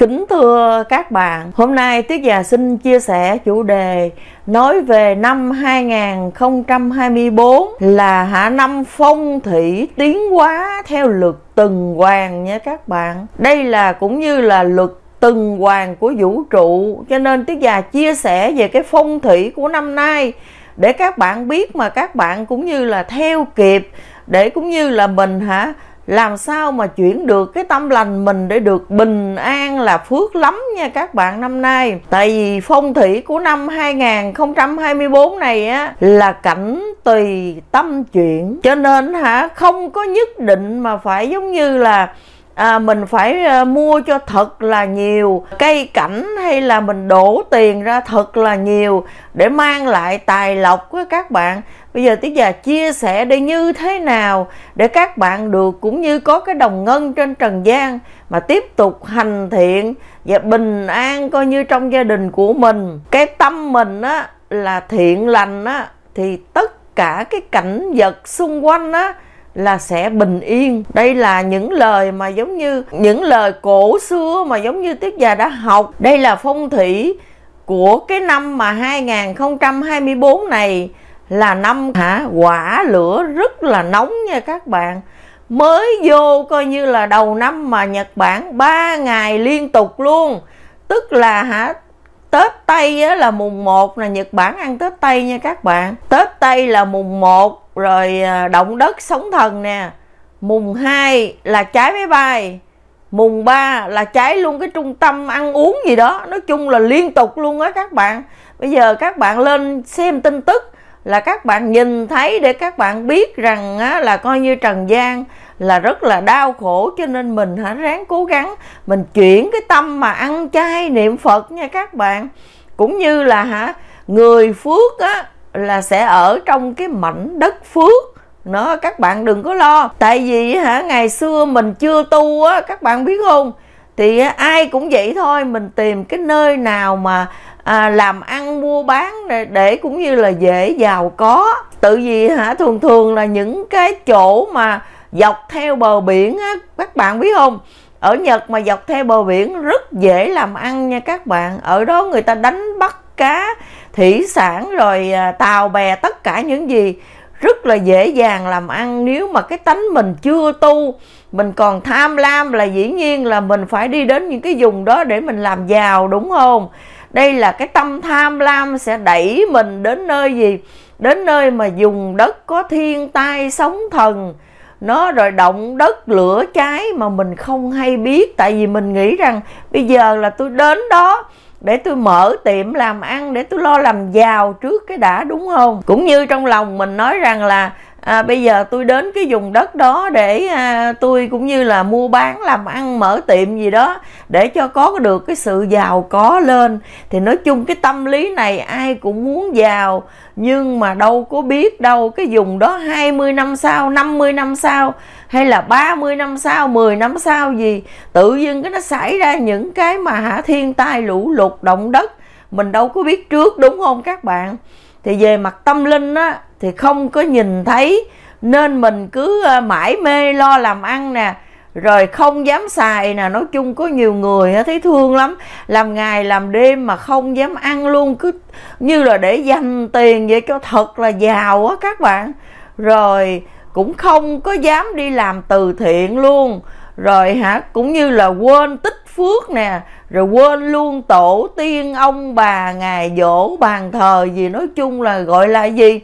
Kính thưa các bạn, hôm nay Tiết Già xin chia sẻ chủ đề nói về năm 2024 là hạ năm phong thủy tiến hóa theo luật từng hoàng nha các bạn. Đây là cũng như là luật từng hoàng của vũ trụ cho nên Tiết Già chia sẻ về cái phong thủy của năm nay để các bạn biết mà các bạn cũng như là theo kịp để cũng như là mình hả làm sao mà chuyển được cái tâm lành mình để được bình an là phước lắm nha các bạn năm nay tại vì phong thủy của năm 2024 này á là cảnh tùy tâm chuyển cho nên hả không có nhất định mà phải giống như là à, mình phải à, mua cho thật là nhiều cây cảnh hay là mình đổ tiền ra thật là nhiều để mang lại tài lộc với các bạn bây giờ tiết già chia sẻ đây như thế nào để các bạn được cũng như có cái đồng ngân trên trần gian mà tiếp tục hành thiện và bình an coi như trong gia đình của mình cái tâm mình á là thiện lành á thì tất cả cái cảnh vật xung quanh á là sẽ bình yên đây là những lời mà giống như những lời cổ xưa mà giống như tiết già đã học đây là phong thủy của cái năm mà 2024 này là năm hả quả lửa rất là nóng nha các bạn mới vô coi như là đầu năm mà Nhật Bản ba ngày liên tục luôn tức là hả Tết Tây á, là mùng 1 là Nhật Bản ăn Tết Tây nha các bạn Tết Tây là mùng 1 rồi à, động đất sóng thần nè mùng 2 là trái máy bay mùng 3 là cháy luôn cái trung tâm ăn uống gì đó nói chung là liên tục luôn á các bạn bây giờ các bạn lên xem tin tức là các bạn nhìn thấy để các bạn biết rằng á, là coi như trần gian là rất là đau khổ cho nên mình hả ráng cố gắng mình chuyển cái tâm mà ăn chay niệm phật nha các bạn cũng như là hả người phước á là sẽ ở trong cái mảnh đất phước nó các bạn đừng có lo tại vì hả ngày xưa mình chưa tu á các bạn biết không thì ai cũng vậy thôi mình tìm cái nơi nào mà à, làm ăn mua bán để, để cũng như là dễ giàu có tự vì hả thường thường là những cái chỗ mà dọc theo bờ biển á các bạn biết không ở Nhật mà dọc theo bờ biển rất dễ làm ăn nha các bạn ở đó người ta đánh bắt cá thủy sản rồi à, tàu bè tất cả những gì rất là dễ dàng làm ăn nếu mà cái tánh mình chưa tu mình còn tham lam là dĩ nhiên là mình phải đi đến những cái vùng đó để mình làm giàu đúng không đây là cái tâm tham lam sẽ đẩy mình đến nơi gì đến nơi mà dùng đất có thiên tai sóng thần nó rồi động đất lửa cháy mà mình không hay biết tại vì mình nghĩ rằng bây giờ là tôi đến đó để tôi mở tiệm làm ăn để tôi lo làm giàu trước cái đã đúng không cũng như trong lòng mình nói rằng là à, bây giờ tôi đến cái vùng đất đó để à, tôi cũng như là mua bán làm ăn mở tiệm gì đó để cho có được cái sự giàu có lên thì nói chung cái tâm lý này ai cũng muốn giàu nhưng mà đâu có biết đâu cái vùng đó 20 năm sau 50 năm sau hay là 30 năm sau 10 năm sau gì tự dưng cái nó xảy ra những cái mà hả thiên tai lũ lụt động đất mình đâu có biết trước đúng không các bạn thì về mặt tâm linh á thì không có nhìn thấy nên mình cứ ờ, mãi mê lo làm ăn nè rồi không dám xài nè nói chung có nhiều người thấy thương lắm làm ngày làm đêm mà không dám ăn luôn cứ như là để dành tiền vậy cho thật là giàu á các bạn rồi cũng không có dám đi làm từ thiện luôn rồi hả cũng như là quên tích phước nè rồi quên luôn tổ tiên ông bà ngài dỗ bàn thờ gì nói chung là gọi là gì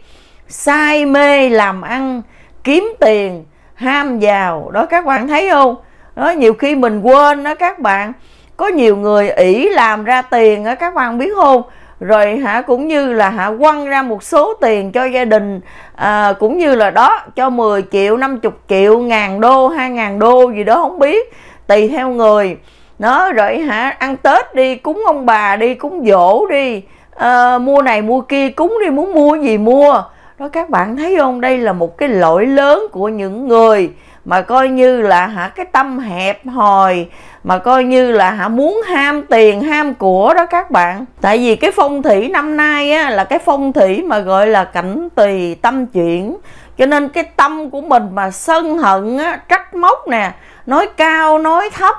say mê làm ăn kiếm tiền ham giàu đó các bạn thấy không đó nhiều khi mình quên đó các bạn có nhiều người ỷ làm ra tiền đó các bạn biết không rồi hả cũng như là hả quăng ra một số tiền cho gia đình à, cũng như là đó cho 10 triệu 50 triệu ngàn đô hai ngàn đô gì đó không biết tùy theo người nó rồi hả ăn tết đi cúng ông bà đi cúng dỗ đi à, mua này mua kia cúng đi muốn mua gì mua đó các bạn thấy không đây là một cái lỗi lớn của những người mà coi như là hả cái tâm hẹp hòi mà coi như là hả muốn ham tiền ham của đó các bạn tại vì cái phong thủy năm nay á, là cái phong thủy mà gọi là cảnh tùy tâm chuyển cho nên cái tâm của mình mà sân hận á, trách móc nè nói cao nói thấp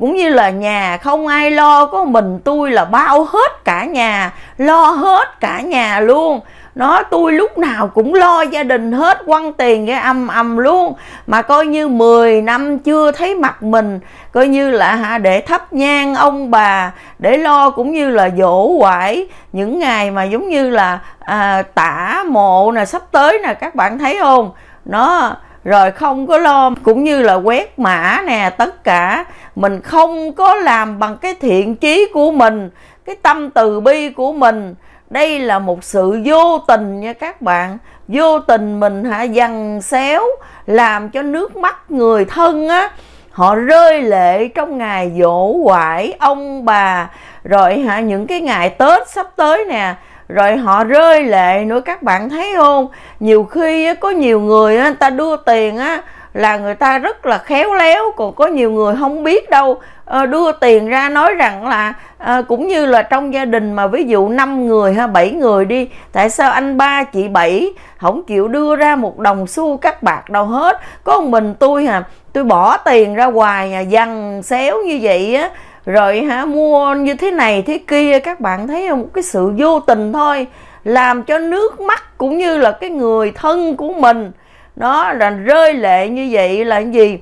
cũng như là nhà không ai lo có mình tôi là bao hết cả nhà lo hết cả nhà luôn nó tôi lúc nào cũng lo gia đình hết quăng tiền cái âm âm luôn mà coi như 10 năm chưa thấy mặt mình coi như là ha để thắp nhang ông bà để lo cũng như là dỗ quải những ngày mà giống như là à, tả mộ nè sắp tới nè các bạn thấy không nó rồi không có lo cũng như là quét mã nè tất cả mình không có làm bằng cái thiện chí của mình cái tâm từ bi của mình đây là một sự vô tình nha các bạn vô tình mình hả dằn xéo làm cho nước mắt người thân á họ rơi lệ trong ngày dỗ quải ông bà rồi hả những cái ngày tết sắp tới nè rồi họ rơi lệ nữa các bạn thấy không nhiều khi có nhiều người á, người ta đưa tiền á là người ta rất là khéo léo còn có nhiều người không biết đâu Ờ, đưa tiền ra nói rằng là à, cũng như là trong gia đình mà ví dụ 5 người hay 7 người đi tại sao anh ba chị bảy không chịu đưa ra một đồng xu cắt bạc đâu hết có một mình tôi à tôi bỏ tiền ra hoài à, dằn xéo như vậy á rồi hả mua như thế này thế kia các bạn thấy không một cái sự vô tình thôi làm cho nước mắt cũng như là cái người thân của mình nó là rơi lệ như vậy là gì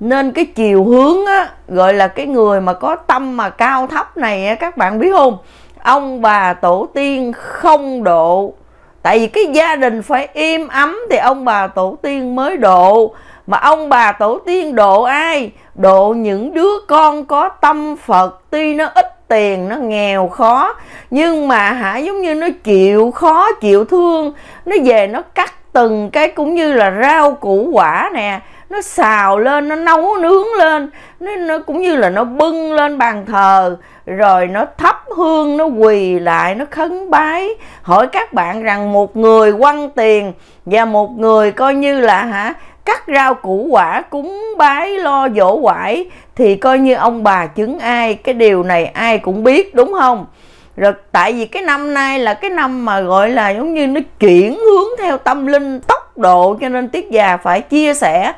nên cái chiều hướng á, gọi là cái người mà có tâm mà cao thấp này á, các bạn biết không ông bà tổ tiên không độ tại vì cái gia đình phải im ấm thì ông bà tổ tiên mới độ mà ông bà tổ tiên độ ai độ những đứa con có tâm phật tuy nó ít tiền nó nghèo khó nhưng mà hả giống như nó chịu khó chịu thương nó về nó cắt từng cái cũng như là rau củ quả nè nó xào lên nó nấu nướng lên nó, nó cũng như là nó bưng lên bàn thờ rồi nó thắp hương nó quỳ lại nó khấn bái hỏi các bạn rằng một người quăng tiền và một người coi như là hả cắt rau củ quả cúng bái lo dỗ quải thì coi như ông bà chứng ai cái điều này ai cũng biết đúng không rồi tại vì cái năm nay là cái năm mà gọi là giống như nó chuyển hướng theo tâm linh tất độ cho nên tiết già phải chia sẻ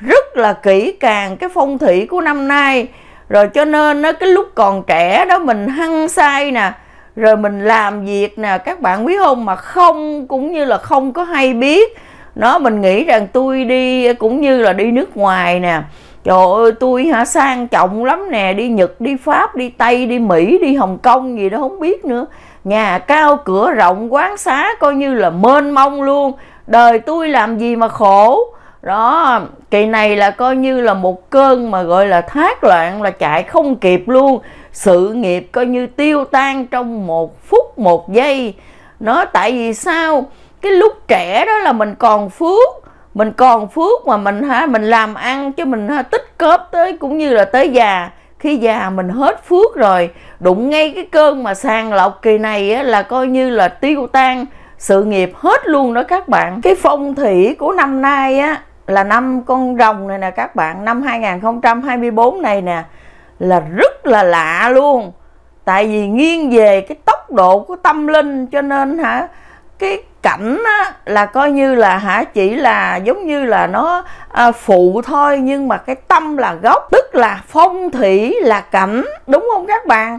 rất là kỹ càng cái phong thủy của năm nay rồi cho nên nó cái lúc còn trẻ đó mình hăng say nè rồi mình làm việc nè các bạn quý không mà không cũng như là không có hay biết nó mình nghĩ rằng tôi đi cũng như là đi nước ngoài nè trời ơi tôi hả sang trọng lắm nè đi nhật đi pháp đi tây đi mỹ đi hồng kông gì đó không biết nữa nhà cao cửa rộng quán xá coi như là mênh mông luôn đời tôi làm gì mà khổ đó kỳ này là coi như là một cơn mà gọi là thác loạn là chạy không kịp luôn sự nghiệp coi như tiêu tan trong một phút một giây nó tại vì sao cái lúc trẻ đó là mình còn phước mình còn phước mà mình ha mình làm ăn chứ mình ha, tích cóp tới cũng như là tới già khi già mình hết phước rồi đụng ngay cái cơn mà sàng lọc kỳ này á, là coi như là tiêu tan sự nghiệp hết luôn đó các bạn cái phong thủy của năm nay á là năm con rồng này nè các bạn năm 2024 này nè là rất là lạ luôn tại vì nghiêng về cái tốc độ của tâm linh cho nên hả cái cảnh á, là coi như là hả chỉ là giống như là nó à, phụ thôi nhưng mà cái tâm là gốc tức là phong thủy là cảnh đúng không các bạn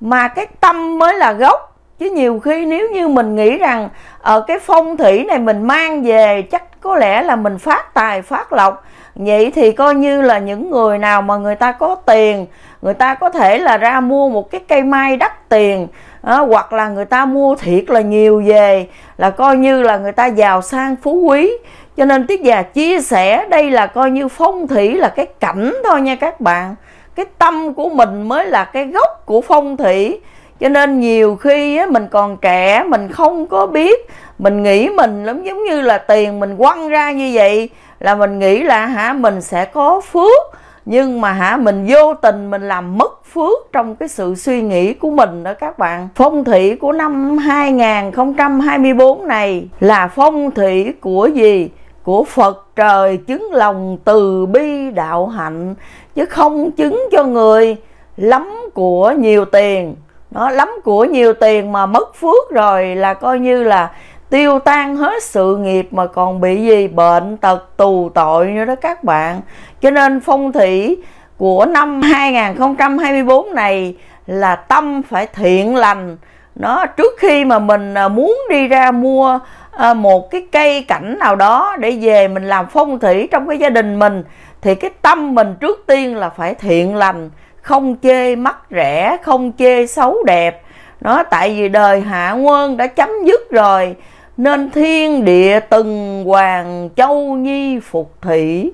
mà cái tâm mới là gốc chứ nhiều khi nếu như mình nghĩ rằng ở ờ, cái phong thủy này mình mang về chắc có lẽ là mình phát tài phát lộc vậy thì coi như là những người nào mà người ta có tiền người ta có thể là ra mua một cái cây mai đắt tiền đó, hoặc là người ta mua thiệt là nhiều về là coi như là người ta giàu sang phú quý cho nên tiết già chia sẻ đây là coi như phong thủy là cái cảnh thôi nha các bạn cái tâm của mình mới là cái gốc của phong thủy cho nên nhiều khi mình còn trẻ mình không có biết mình nghĩ mình lắm giống như là tiền mình quăng ra như vậy là mình nghĩ là hả mình sẽ có phước nhưng mà hả mình vô tình mình làm mất phước trong cái sự suy nghĩ của mình đó các bạn phong thủy của năm 2024 này là phong thủy của gì của Phật trời chứng lòng từ bi đạo hạnh chứ không chứng cho người lắm của nhiều tiền nó lắm của nhiều tiền mà mất phước rồi là coi như là tiêu tan hết sự nghiệp mà còn bị gì bệnh tật tù tội nữa đó các bạn cho nên phong thủy của năm 2024 này là tâm phải thiện lành nó trước khi mà mình à, muốn đi ra mua à, một cái cây cảnh nào đó để về mình làm phong thủy trong cái gia đình mình thì cái tâm mình trước tiên là phải thiện lành không chê mắt rẻ không chê xấu đẹp nó tại vì đời hạ quân đã chấm dứt rồi nên thiên địa từng hoàng châu nhi phục thị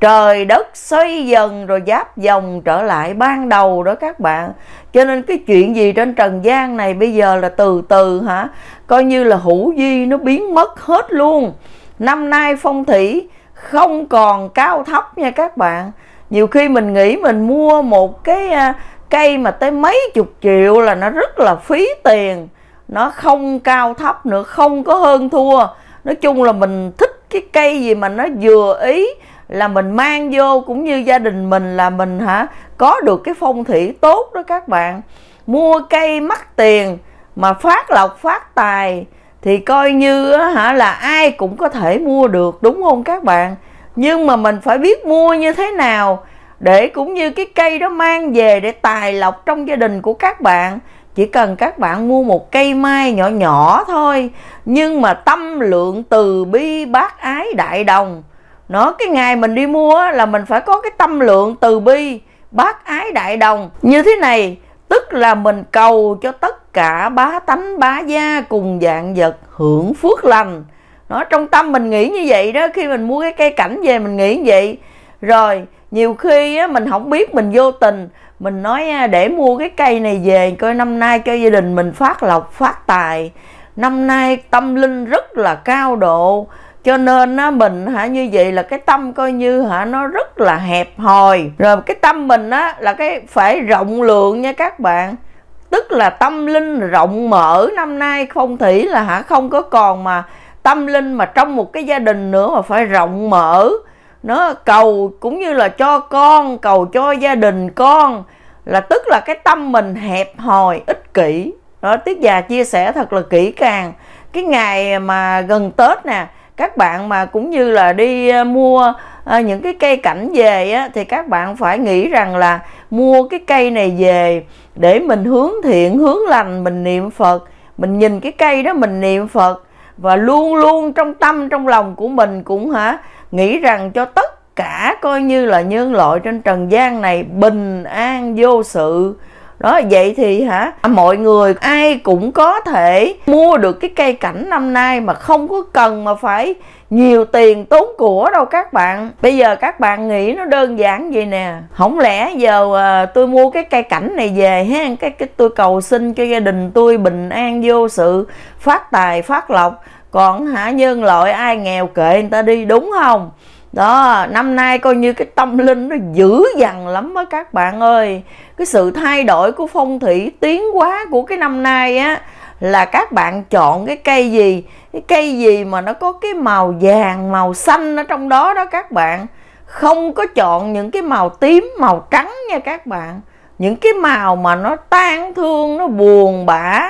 trời đất xoay dần rồi giáp dòng trở lại ban đầu đó các bạn cho nên cái chuyện gì trên trần gian này bây giờ là từ từ hả coi như là hữu duy nó biến mất hết luôn năm nay phong thủy không còn cao thấp nha các bạn nhiều khi mình nghĩ mình mua một cái à, cây mà tới mấy chục triệu là nó rất là phí tiền nó không cao thấp nữa không có hơn thua nói chung là mình thích cái cây gì mà nó vừa ý là mình mang vô cũng như gia đình mình là mình hả có được cái phong thủy tốt đó các bạn mua cây mắc tiền mà phát lộc phát tài thì coi như hả là ai cũng có thể mua được đúng không các bạn nhưng mà mình phải biết mua như thế nào để cũng như cái cây đó mang về để tài lộc trong gia đình của các bạn chỉ cần các bạn mua một cây mai nhỏ nhỏ thôi nhưng mà tâm lượng từ bi bác ái đại đồng nó cái ngày mình đi mua là mình phải có cái tâm lượng từ bi bác ái đại đồng như thế này tức là mình cầu cho tất cả bá tánh bá gia cùng dạng vật hưởng phước lành nó trong tâm mình nghĩ như vậy đó khi mình mua cái cây cảnh về mình nghĩ như vậy rồi nhiều khi á, mình không biết mình vô tình mình nói à, để mua cái cây này về coi năm nay cho gia đình mình phát lộc phát tài năm nay tâm linh rất là cao độ cho nên á, mình hả như vậy là cái tâm coi như hả nó rất là hẹp hòi rồi cái tâm mình á là cái phải rộng lượng nha các bạn tức là tâm linh rộng mở năm nay không thể là hả không có còn mà tâm linh mà trong một cái gia đình nữa mà phải rộng mở nó cầu cũng như là cho con cầu cho gia đình con là tức là cái tâm mình hẹp hòi ích kỷ đó tiết già chia sẻ thật là kỹ càng cái ngày mà gần tết nè các bạn mà cũng như là đi à, mua à, những cái cây cảnh về á, thì các bạn phải nghĩ rằng là mua cái cây này về để mình hướng thiện hướng lành mình niệm phật mình nhìn cái cây đó mình niệm phật và luôn luôn trong tâm trong lòng của mình cũng hả nghĩ rằng cho tất cả coi như là nhân loại trên trần gian này bình an vô sự đó vậy thì hả mọi người ai cũng có thể mua được cái cây cảnh năm nay mà không có cần mà phải nhiều tiền tốn của đâu các bạn bây giờ các bạn nghĩ nó đơn giản vậy nè không lẽ giờ à, tôi mua cái cây cảnh này về ha cái, cái tôi cầu xin cho gia đình tôi bình an vô sự phát tài phát lộc còn hả nhân loại ai nghèo kệ người ta đi đúng không đó năm nay coi như cái tâm linh nó dữ dằn lắm á các bạn ơi cái sự thay đổi của phong thủy tiến quá của cái năm nay á là các bạn chọn cái cây gì cái cây gì mà nó có cái màu vàng màu xanh ở trong đó đó các bạn không có chọn những cái màu tím màu trắng nha các bạn những cái màu mà nó tan thương nó buồn bã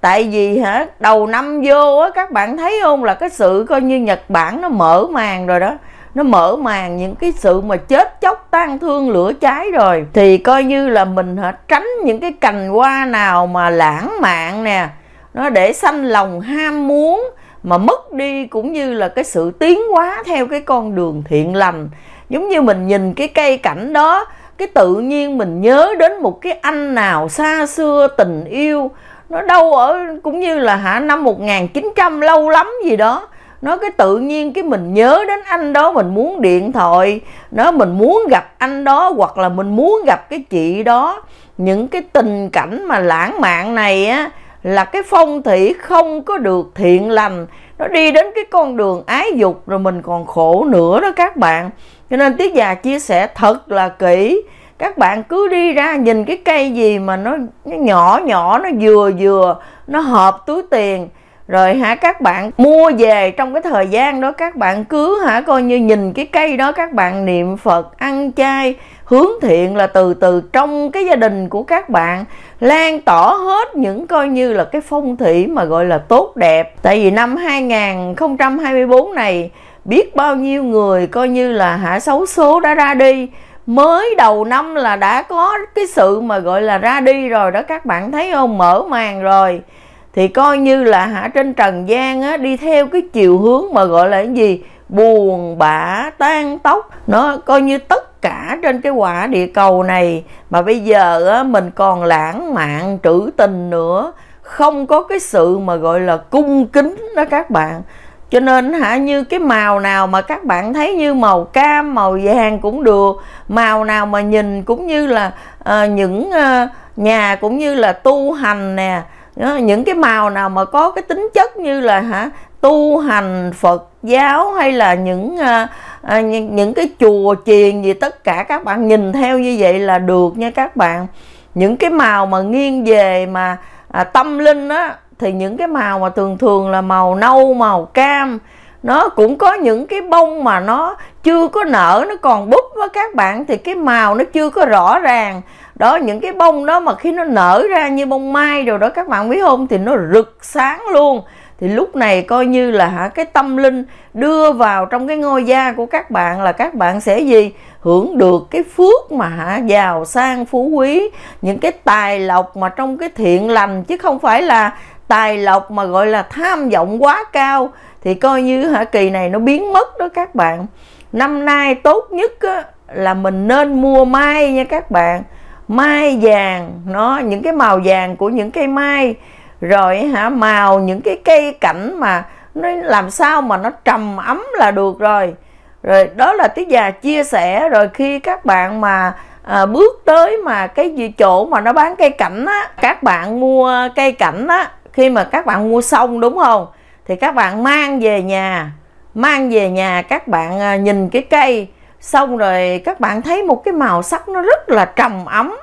tại vì hả đầu năm vô á các bạn thấy không là cái sự coi như nhật bản nó mở màn rồi đó nó mở màn những cái sự mà chết chóc tan thương lửa cháy rồi thì coi như là mình hả tránh những cái cành hoa nào mà lãng mạn nè nó để sanh lòng ham muốn mà mất đi cũng như là cái sự tiến hóa theo cái con đường thiện lành giống như mình nhìn cái cây cảnh đó cái tự nhiên mình nhớ đến một cái anh nào xa xưa tình yêu nó đâu ở cũng như là hả năm 1900 lâu lắm gì đó nó cái tự nhiên cái mình nhớ đến anh đó mình muốn điện thoại nó mình muốn gặp anh đó hoặc là mình muốn gặp cái chị đó những cái tình cảnh mà lãng mạn này á là cái phong thủy không có được thiện lành nó đi đến cái con đường ái dục rồi mình còn khổ nữa đó các bạn cho nên tiết già chia sẻ thật là kỹ các bạn cứ đi ra nhìn cái cây gì mà nó, nó nhỏ nhỏ nó vừa vừa nó hợp túi tiền rồi hả các bạn mua về trong cái thời gian đó các bạn cứ hả coi như nhìn cái cây đó các bạn niệm phật ăn chay hướng thiện là từ từ trong cái gia đình của các bạn lan tỏ hết những coi như là cái phong thủy mà gọi là tốt đẹp tại vì năm 2024 này biết bao nhiêu người coi như là hạ xấu số đã ra đi mới đầu năm là đã có cái sự mà gọi là ra đi rồi đó các bạn thấy không mở màn rồi thì coi như là hả trên trần gian á đi theo cái chiều hướng mà gọi là cái gì buồn bã tan tóc nó coi như tất cả trên cái quả địa cầu này mà bây giờ á, mình còn lãng mạn trữ tình nữa không có cái sự mà gọi là cung kính đó các bạn cho nên hả như cái màu nào mà các bạn thấy như màu cam màu vàng cũng được màu nào mà nhìn cũng như là à, những à, nhà cũng như là tu hành nè ờ, những cái màu nào mà có cái tính chất như là hả tu hành Phật giáo hay là những à, à những, những cái chùa chiền gì tất cả các bạn nhìn theo như vậy là được nha các bạn những cái màu mà nghiêng về mà à, tâm linh á thì những cái màu mà thường thường là màu nâu màu cam nó cũng có những cái bông mà nó chưa có nở nó còn búp với các bạn thì cái màu nó chưa có rõ ràng đó những cái bông đó mà khi nó nở ra như bông mai rồi đó các bạn biết không thì nó rực sáng luôn thì lúc này coi như là hả cái tâm linh đưa vào trong cái ngôi gia của các bạn là các bạn sẽ gì hưởng được cái phước mà hả giàu sang phú quý những cái tài lộc mà trong cái thiện lành chứ không phải là tài lộc mà gọi là tham vọng quá cao thì coi như hả kỳ này nó biến mất đó các bạn năm nay tốt nhất á, là mình nên mua mai nha các bạn mai vàng nó những cái màu vàng của những cây mai rồi hả màu những cái cây cảnh mà nó làm sao mà nó trầm ấm là được rồi rồi đó là tiết già chia sẻ rồi khi các bạn mà à, bước tới mà cái gì chỗ mà nó bán cây cảnh á các bạn mua cây cảnh á khi mà các bạn mua xong đúng không thì các bạn mang về nhà mang về nhà các bạn à, nhìn cái cây xong rồi các bạn thấy một cái màu sắc nó rất là trầm ấm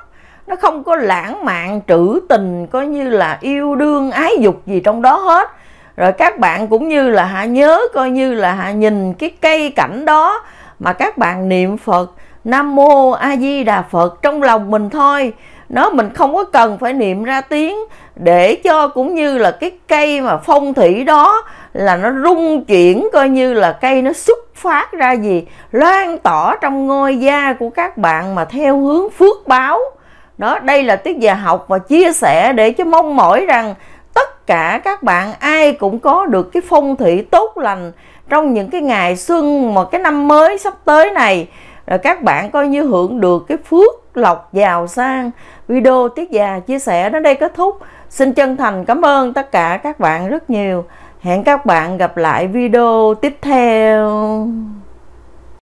nó không có lãng mạn trữ tình coi như là yêu đương ái dục gì trong đó hết rồi các bạn cũng như là hạ nhớ coi như là hạ nhìn cái cây cảnh đó mà các bạn niệm phật nam mô a di đà phật trong lòng mình thôi nó mình không có cần phải niệm ra tiếng để cho cũng như là cái cây mà phong thủy đó là nó rung chuyển coi như là cây nó xuất phát ra gì loan tỏ trong ngôi gia của các bạn mà theo hướng phước báo đó đây là tiết giờ học và chia sẻ để cho mong mỏi rằng tất cả các bạn ai cũng có được cái phong thủy tốt lành trong những cái ngày xuân mà cái năm mới sắp tới này rồi các bạn coi như hưởng được cái phước lộc giàu sang video tiết già chia sẻ đến đây kết thúc xin chân thành cảm ơn tất cả các bạn rất nhiều hẹn các bạn gặp lại video tiếp theo